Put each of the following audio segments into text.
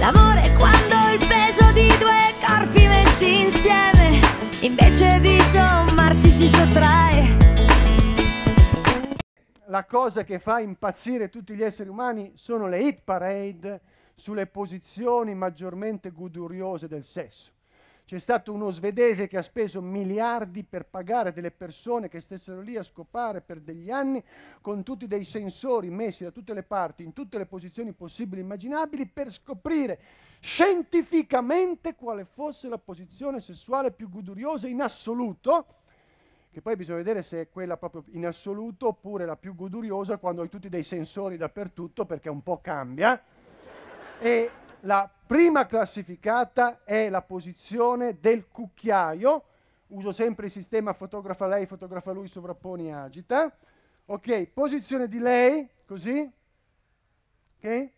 L'amore è quando il peso di due corpi messi insieme invece di sommarsi si sottrae. La cosa che fa impazzire tutti gli esseri umani sono le hit parade sulle posizioni maggiormente guduriose del sesso. C'è stato uno svedese che ha speso miliardi per pagare delle persone che stessero lì a scopare per degli anni con tutti dei sensori messi da tutte le parti, in tutte le posizioni possibili e immaginabili, per scoprire scientificamente quale fosse la posizione sessuale più goduriosa in assoluto, che poi bisogna vedere se è quella proprio in assoluto oppure la più goduriosa quando hai tutti dei sensori dappertutto perché un po' cambia. E la prima classificata è la posizione del cucchiaio, uso sempre il sistema fotografa lei, fotografa lui, sovrapponi agita. Ok, posizione di lei, così. Ok?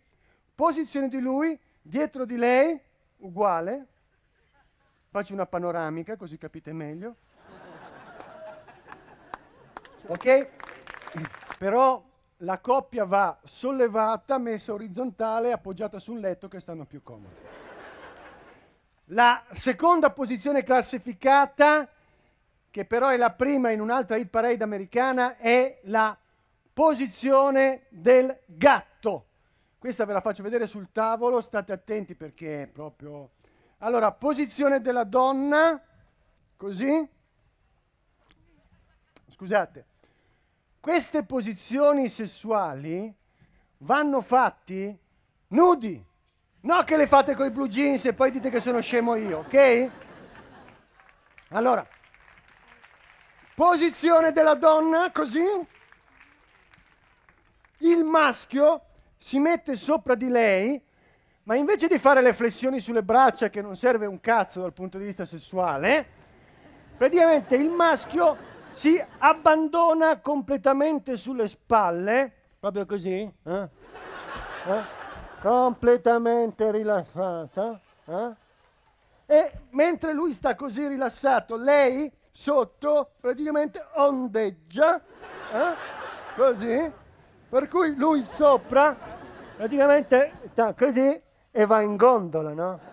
Posizione di lui, dietro di lei, uguale. Faccio una panoramica così capite meglio. Ok? Però la coppia va sollevata, messa orizzontale, appoggiata su un letto che stanno più comodi. La seconda posizione classificata, che però è la prima in un'altra hit parade americana, è la posizione del gatto. Questa ve la faccio vedere sul tavolo, state attenti perché è proprio... Allora, posizione della donna, così. Scusate queste posizioni sessuali vanno fatti nudi. non che le fate con i blue jeans e poi dite che sono scemo io, ok? Allora, posizione della donna così. Il maschio si mette sopra di lei, ma invece di fare le flessioni sulle braccia, che non serve un cazzo dal punto di vista sessuale, praticamente il maschio si abbandona completamente sulle spalle, proprio così, eh? Eh? completamente rilassata, eh? e mentre lui sta così rilassato, lei sotto praticamente ondeggia, eh? così, per cui lui sopra praticamente sta così e va in gondola, no?